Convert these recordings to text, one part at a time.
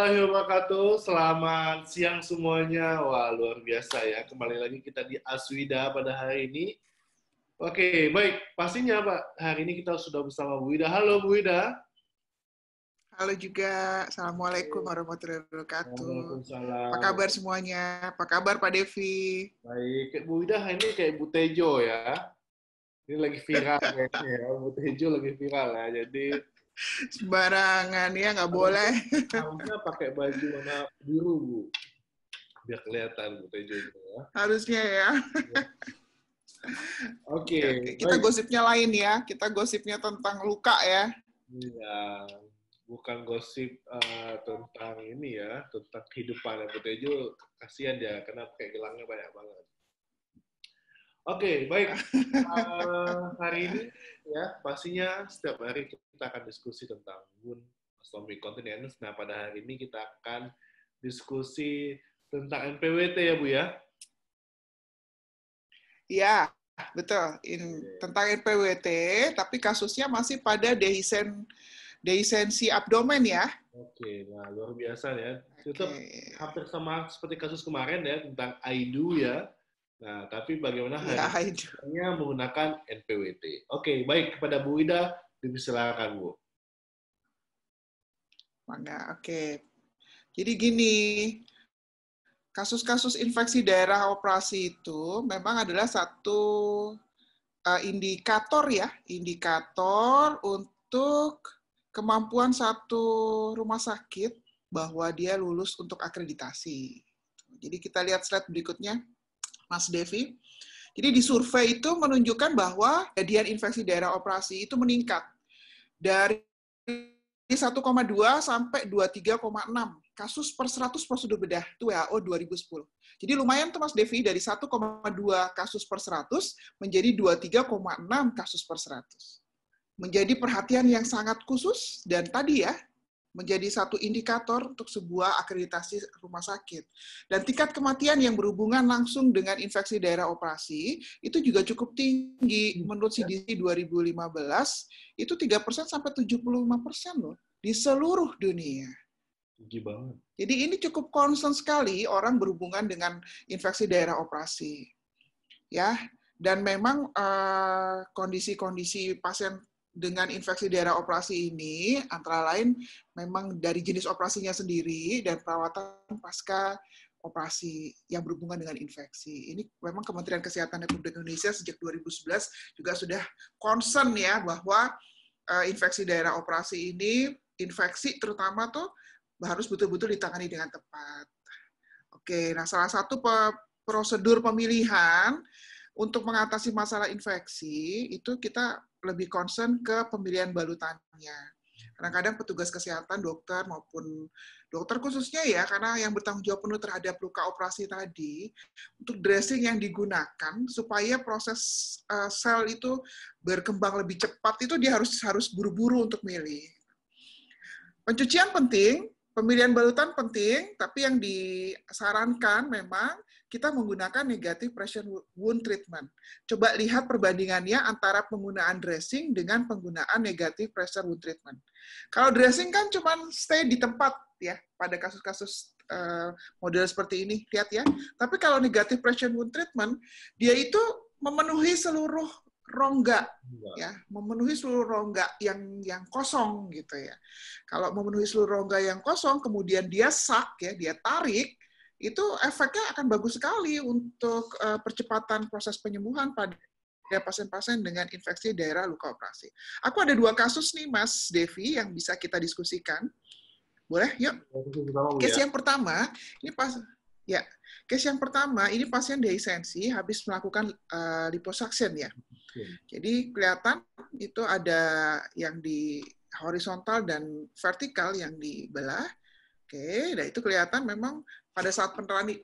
warahmatullahi wabarakatuh. Selamat siang semuanya. Wah, luar biasa ya. Kembali lagi kita di Aswida pada hari ini. Oke, baik. Pastinya Pak, hari ini kita sudah bersama Bu Ida. Halo Bu Ida. Halo juga. Assalamualaikum warahmatullahi wabarakatuh. Waalaikumsalam. Apa kabar semuanya? Apa kabar Pak Devi? Baik. Bu Ida hari ini kayak Bu Tejo ya. Ini lagi viral ya. Bu Tejo lagi viral ya. Jadi sembarangan ya nggak boleh. Harusnya pakai baju warna biru bu, biar kelihatan bu Tejo ya. Harusnya ya. Iya. Oke. Okay. Kita Baik. gosipnya lain ya. Kita gosipnya tentang luka ya. Iya. Bukan gosip uh, tentang ini ya, tentang kehidupan ya, Bu Tejo. Kasihan dia kenapa kayak gelangnya banyak banget. Oke, okay, baik. uh, hari ini ya pastinya setiap hari kita akan diskusi tentang Moon Stomach Continents. Nah, pada hari ini kita akan diskusi tentang NPWT ya, Bu ya. Iya, betul. In, Tentang NPWT, tapi kasusnya masih pada dehisen dehisensi abdomen ya. Oke, okay, nah luar biasa ya. Okay. Itu hampir sama seperti kasus kemarin ya tentang IDU ya Nah, tapi bagaimana iya, hanya menggunakan NPWT? Oke, okay, baik kepada Bu Ida dipersilakan Bu. Mangga, oke. Okay. Jadi gini, kasus-kasus infeksi daerah operasi itu memang adalah satu uh, indikator ya, indikator untuk kemampuan satu rumah sakit bahwa dia lulus untuk akreditasi. Jadi kita lihat slide berikutnya. Mas Devi. Jadi di survei itu menunjukkan bahwa kejadian infeksi daerah operasi itu meningkat dari 1,2 sampai 23,6 kasus per 100 prosedur bedah itu WHO 2010. Jadi lumayan tuh Mas Devi dari 1,2 kasus per 100 menjadi 23,6 kasus per 100. Menjadi perhatian yang sangat khusus dan tadi ya menjadi satu indikator untuk sebuah akreditasi rumah sakit. Dan tingkat kematian yang berhubungan langsung dengan infeksi daerah operasi itu juga cukup tinggi. Menurut CDC iya. 2015 itu 3% sampai 75% loh di seluruh dunia. Jadi ini cukup concern sekali orang berhubungan dengan infeksi daerah operasi. Ya, dan memang eh, kondisi-kondisi uh, kondisi -kondisi pasien dengan infeksi daerah operasi ini antara lain memang dari jenis operasinya sendiri dan perawatan pasca operasi yang berhubungan dengan infeksi. Ini memang Kementerian Kesehatan Republik Indonesia sejak 2011 juga sudah concern ya bahwa eh, infeksi daerah operasi ini infeksi terutama tuh harus betul-betul ditangani dengan tepat. Oke, nah salah satu prosedur pemilihan untuk mengatasi masalah infeksi, itu kita lebih concern ke pemilihan balutannya. Kadang-kadang petugas kesehatan, dokter maupun dokter khususnya ya, karena yang bertanggung jawab penuh terhadap luka operasi tadi, untuk dressing yang digunakan supaya proses uh, sel itu berkembang lebih cepat, itu dia harus harus buru-buru untuk milih. Pencucian penting, Pemilihan balutan penting, tapi yang disarankan memang kita menggunakan negative pressure wound treatment. Coba lihat perbandingannya antara penggunaan dressing dengan penggunaan negative pressure wound treatment. Kalau dressing kan cuma stay di tempat ya pada kasus-kasus eh, model seperti ini, lihat ya. Tapi kalau negative pressure wound treatment, dia itu memenuhi seluruh rongga iya. ya memenuhi seluruh rongga yang yang kosong gitu ya kalau memenuhi seluruh rongga yang kosong kemudian dia sak ya dia tarik itu efeknya akan bagus sekali untuk uh, percepatan proses penyembuhan pada pasien-pasien dengan infeksi daerah luka operasi. Aku ada dua kasus nih, Mas Devi, yang bisa kita diskusikan. Boleh? Yuk. Case yang pertama, ini pas Ya, case yang pertama ini pasien dehisensi habis melakukan uh, liposuction ya. Okay. Jadi kelihatan itu ada yang di horizontal dan vertikal yang dibelah. Oke, okay, dan itu kelihatan memang pada saat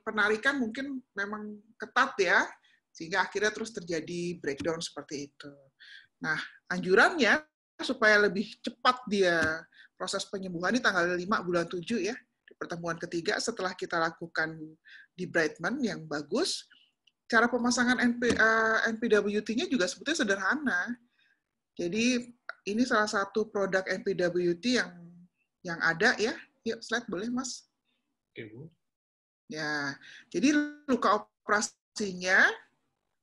penarikan mungkin memang ketat ya, sehingga akhirnya terus terjadi breakdown seperti itu. Nah, anjurannya supaya lebih cepat dia proses penyembuhan di tanggal 5 bulan 7 ya pertemuan ketiga setelah kita lakukan di Brightman yang bagus, cara pemasangan NP, uh, eh, NPWT-nya juga sebetulnya sederhana. Jadi ini salah satu produk NPWT yang yang ada ya. Yuk slide boleh Mas. Oke Bu. Ya, jadi luka operasinya,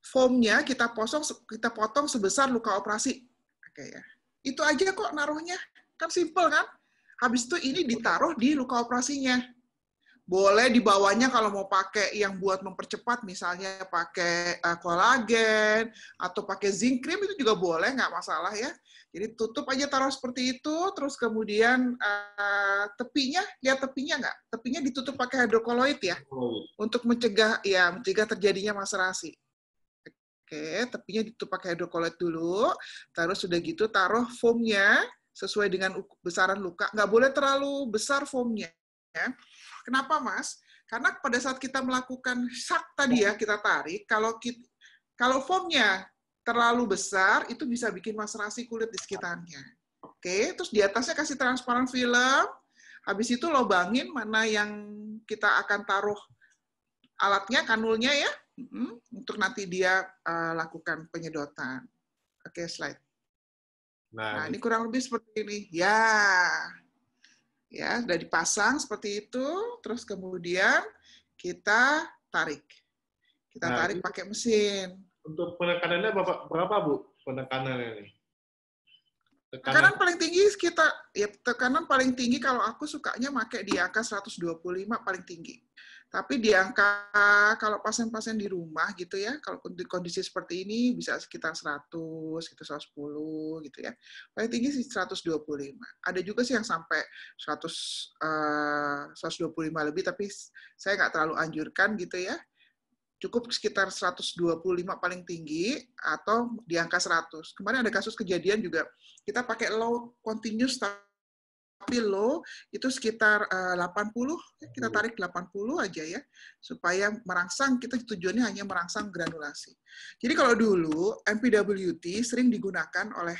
formnya kita potong kita potong sebesar luka operasi. Oke ya. Itu aja kok naruhnya. Kan simple kan? Habis itu ini ditaruh di luka operasinya. Boleh di bawahnya kalau mau pakai yang buat mempercepat, misalnya pakai eh, kolagen atau pakai zinc cream itu juga boleh, nggak masalah ya. Jadi tutup aja taruh seperti itu, terus kemudian uh, tepinya, lihat tepinya nggak? Tepinya ditutup pakai hidrokoloid ya, untuk mencegah ya mencegah terjadinya maserasi. Oke, tepinya ditutup pakai hidrokoloid dulu, terus sudah gitu taruh foamnya, sesuai dengan besaran luka. Nggak boleh terlalu besar foamnya. Ya. Kenapa, Mas? Karena pada saat kita melakukan sak tadi ya, kita tarik, kalau kita, kalau foamnya terlalu besar, itu bisa bikin maserasi kulit di sekitarnya. Oke, terus di atasnya kasih transparan film, habis itu lobangin mana yang kita akan taruh alatnya, kanulnya ya, mm-hmm. untuk nanti dia uh, lakukan penyedotan. Oke, slide. Nah, nah ini kurang lebih seperti ini. Ya, ya sudah dipasang seperti itu. Terus kemudian kita tarik. Kita nah, tarik pakai mesin. Untuk penekanannya berapa bu? Penekanannya ini? Tekanan. tekanan paling tinggi sekitar ya tekanan paling tinggi kalau aku sukanya pakai di angka 125 paling tinggi. Tapi di angka kalau pasien-pasien di rumah gitu ya, kalau kondisi seperti ini bisa sekitar 100, gitu 110 gitu ya. Paling tinggi sih 125. Ada juga sih yang sampai 100 uh, 125 lebih tapi saya nggak terlalu anjurkan gitu ya. Cukup sekitar 125 paling tinggi atau di angka 100. Kemarin ada kasus kejadian juga kita pakai low continuous pilo itu sekitar 80 eh, ya, kita hmm. tarik 80 aja ya supaya merangsang kita tujuannya hanya merangsang granulasi. Jadi kalau dulu MPWT sering digunakan oleh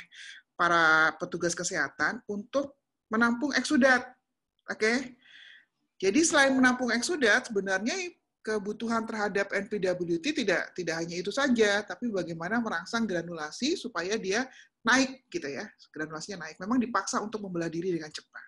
para petugas kesehatan untuk menampung eksudat. Oke. Okay? Jadi selain menampung eksudat sebenarnya kebutuhan terhadap NPWT tidak tidak hanya itu saja, tapi bagaimana merangsang granulasi supaya dia naik gitu ya granulasnya naik memang dipaksa untuk membelah diri dengan cepat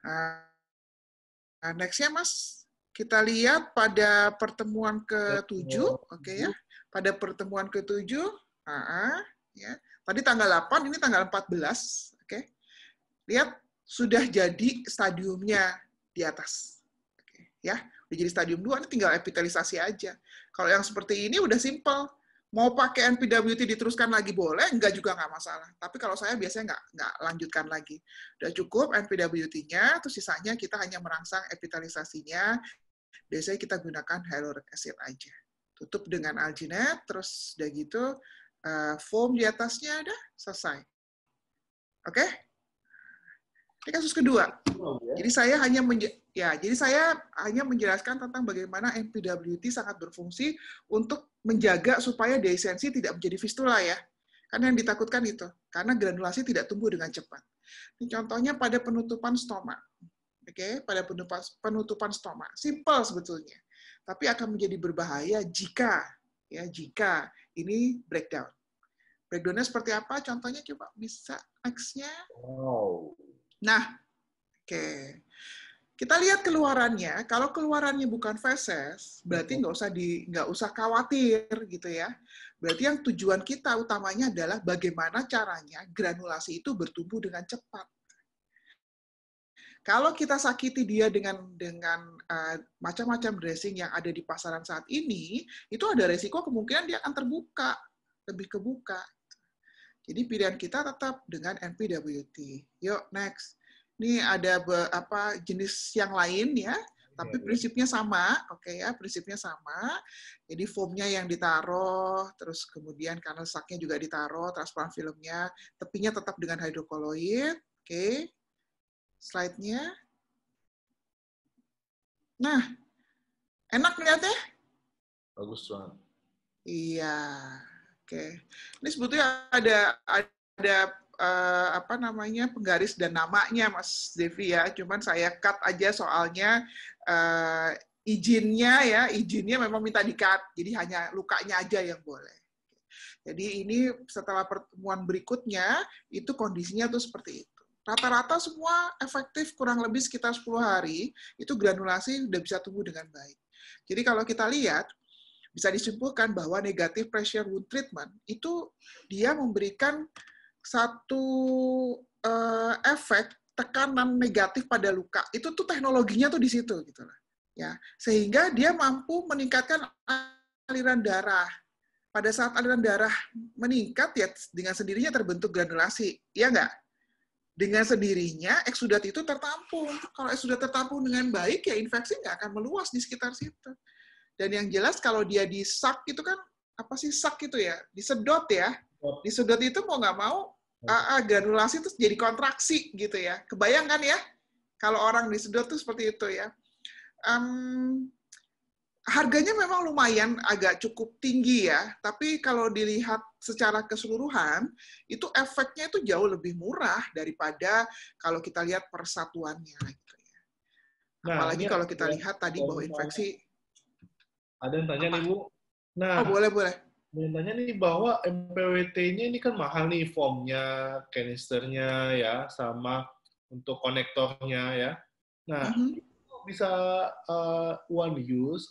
nah, nextnya mas kita lihat pada pertemuan ketujuh oke okay, ya pada pertemuan ke-7 uh, ah, ah, ya tadi tanggal 8 ini tanggal 14 oke okay. lihat sudah jadi stadiumnya di atas okay, ya udah jadi stadium 2 ini tinggal epitelisasi aja kalau yang seperti ini udah simple mau pakai NPWT diteruskan lagi boleh, enggak juga nggak masalah. Tapi kalau saya biasanya enggak, enggak lanjutkan lagi. Udah cukup NPWT-nya, terus sisanya kita hanya merangsang epitalisasinya. Biasanya kita gunakan hyaluronic acid aja. Tutup dengan alginate, terus udah gitu, uh, foam di atasnya, udah selesai. Oke? Okay? Ini kasus kedua. Oh, ya. Jadi saya hanya ya, jadi saya hanya menjelaskan tentang bagaimana NPWT sangat berfungsi untuk menjaga supaya desensi tidak menjadi fistula ya. Karena yang ditakutkan itu, karena granulasi tidak tumbuh dengan cepat. Ini contohnya pada penutupan stoma. Oke, okay? pada penutupan penutupan stoma. Simple sebetulnya. Tapi akan menjadi berbahaya jika ya jika ini breakdown. Breakdownnya seperti apa? Contohnya coba bisa X-nya. Wow. Nah, oke. Okay. Kita lihat keluarannya. Kalau keluarannya bukan feses, berarti nggak usah di nggak usah khawatir gitu ya. Berarti yang tujuan kita utamanya adalah bagaimana caranya granulasi itu bertumbuh dengan cepat. Kalau kita sakiti dia dengan dengan uh, macam-macam dressing yang ada di pasaran saat ini, itu ada resiko kemungkinan dia akan terbuka, lebih kebuka jadi pilihan kita tetap dengan NPWT. Yuk next. Ini ada be, apa jenis yang lain ya, tapi iya, iya. prinsipnya sama, oke okay ya, prinsipnya sama. Jadi foamnya yang ditaruh, terus kemudian karena saknya juga ditaruh, transparan filmnya, tepinya tetap dengan hidrokoloid, oke. Okay. Slide-nya. Nah, enak melihatnya? Bagus banget. Iya. Oke. Ini sebetulnya ada ada uh, apa namanya penggaris dan namanya Mas Devi ya. Cuman saya cut aja soalnya uh, izinnya ya, izinnya memang minta di cut. Jadi hanya lukanya aja yang boleh. Jadi ini setelah pertemuan berikutnya itu kondisinya tuh seperti itu. Rata-rata semua efektif kurang lebih sekitar 10 hari, itu granulasi udah bisa tumbuh dengan baik. Jadi kalau kita lihat, bisa disimpulkan bahwa negatif pressure wound treatment itu dia memberikan satu uh, efek tekanan negatif pada luka itu tuh teknologinya tuh di situ gitu lah ya sehingga dia mampu meningkatkan aliran darah pada saat aliran darah meningkat ya dengan sendirinya terbentuk granulasi ya enggak dengan sendirinya eksudat itu tertampung kalau eksudat tertampung dengan baik ya infeksi nggak akan meluas di sekitar situ dan yang jelas kalau dia disak itu kan apa sih sak itu ya? Disedot ya. Disedot itu mau nggak mau AA granulasi itu jadi kontraksi gitu ya. Kebayangkan ya kalau orang disedot tuh seperti itu ya. Um, harganya memang lumayan agak cukup tinggi ya, tapi kalau dilihat secara keseluruhan itu efeknya itu jauh lebih murah daripada kalau kita lihat persatuannya. Gitu ya. Nah, Apalagi nah, kalau kita lihat tadi bahwa infeksi ada yang tanya Apa? nih, Bu. Nah, oh, boleh, boleh. Ada yang tanya nih bahwa MPWT-nya ini kan mahal nih formnya, kanisternya ya, sama untuk konektornya ya. Nah, mm -hmm. bisa uh, one use,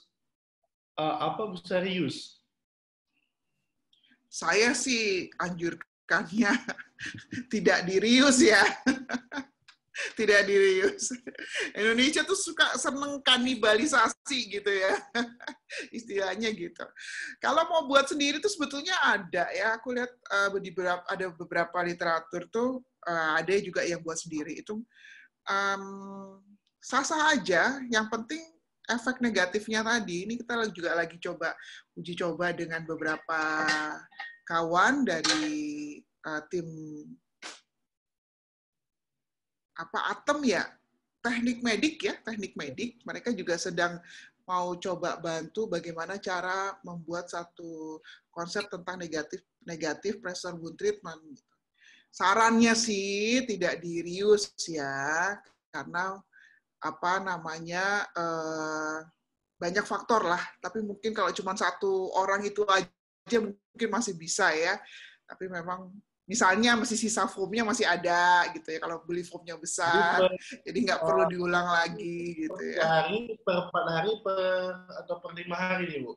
uh, apa bisa reuse? Saya sih anjurkannya tidak di reuse ya. tidak dirius. Indonesia tuh suka seneng kanibalisasi gitu ya. Istilahnya gitu. Kalau mau buat sendiri tuh sebetulnya ada ya. Aku lihat uh, di beberapa, ada beberapa literatur tuh uh, ada juga yang buat sendiri itu um, sah-sah aja. Yang penting efek negatifnya tadi ini kita juga lagi coba uji coba dengan beberapa kawan dari uh, tim apa atom ya teknik medik ya teknik medik mereka juga sedang mau coba bantu bagaimana cara membuat satu konsep tentang negatif negatif pressure wound treatment. Sarannya sih tidak di reuse ya karena apa namanya eh, banyak faktor lah. Tapi mungkin kalau cuma satu orang itu aja mungkin masih bisa ya. Tapi memang misalnya masih sisa foamnya masih ada gitu ya kalau beli foamnya besar jadi nggak perlu diulang lagi gitu ya hari per empat hari per atau per lima hari nih bu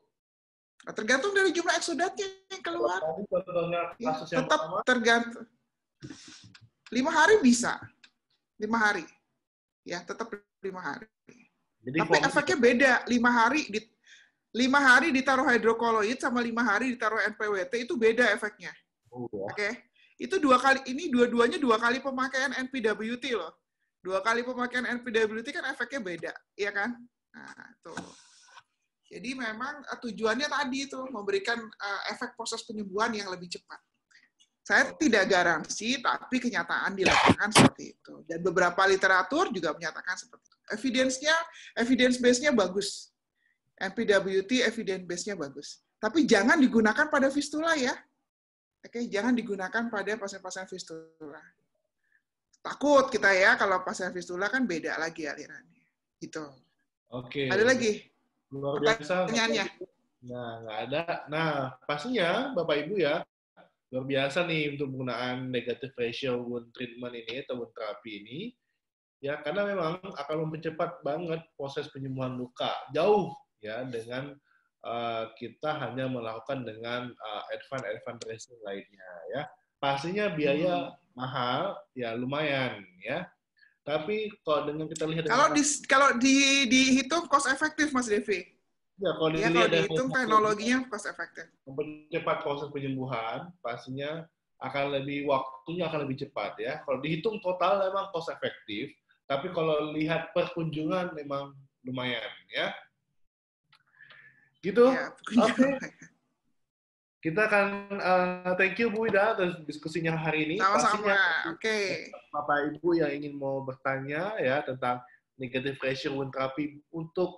nah, tergantung dari jumlah eksodatnya yang keluar iya, tetap tergantung lima hari bisa lima hari ya tetap lima hari jadi tapi efeknya beda lima hari di lima hari ditaruh hidrokoloid sama lima hari ditaruh NPWT itu beda efeknya oke oh, ya. okay? Itu dua kali ini dua-duanya dua kali pemakaian NPWT loh. Dua kali pemakaian NPWT kan efeknya beda, ya kan? Nah, tuh. Jadi memang eh, tujuannya tadi itu memberikan eh, efek proses penyembuhan yang lebih cepat. Saya tidak garansi, tapi kenyataan di lapangan seperti itu. Dan beberapa literatur juga menyatakan seperti itu. Evidence-nya, evidence base-nya bagus. NPWT evidence base-nya bagus. Tapi jangan digunakan pada fistula ya oke okay, jangan digunakan pada pasien-pasien fistula. Takut kita ya kalau pasien fistula kan beda lagi alirannya. Gitu. Oke. Okay. Ada lagi? Luar biasa. Pertanyaannya. Nah, nggak ada. Nah, pastinya Bapak Ibu ya, luar biasa nih untuk penggunaan negative pressure wound treatment ini atau wound terapi ini. Ya, karena memang akan mempercepat banget proses penyembuhan luka. Jauh ya dengan Eh, kita hanya melakukan dengan uh, advance advanced tracing lainnya ya pastinya biaya hmm. mahal ya lumayan ya tapi kalau dengan kita lihat kalau di kalau di dihitung cost efektif Mas Devi ya kalau, ya, kalau dihitung teknologinya cost efektif mempercepat proses penyembuhan pastinya akan lebih waktunya akan lebih cepat ya kalau dihitung total memang cost efektif tapi kalau lihat per kunjungan memang lumayan ya Gitu. Ya, Oke. Kita akan uh, thank you Bu Ida atas diskusinya hari ini. Sama-sama. Oke. Okay. Bapak Ibu yang ingin mau bertanya ya tentang negative pressure wound therapy untuk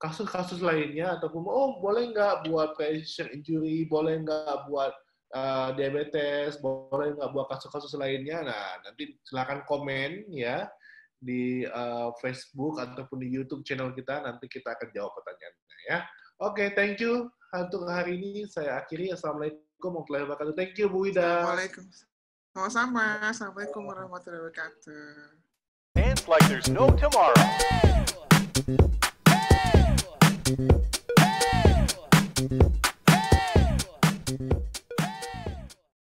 kasus-kasus lainnya ataupun oh boleh nggak buat pressure injury, boleh nggak buat uh, diabetes, boleh nggak buat kasus-kasus lainnya. Nah, nanti silakan komen ya di uh, Facebook ataupun di YouTube channel kita nanti kita akan jawab pertanyaannya ya. Oke, okay, thank you untuk hari ini saya akhiri. Assalamualaikum warahmatullahi wabarakatuh. Thank you Bu Ida. Assalamualaikum. Sama-sama. Assalamualaikum warahmatullahi wabarakatuh. Dance like there's no tomorrow. Hey! Hey! Hey!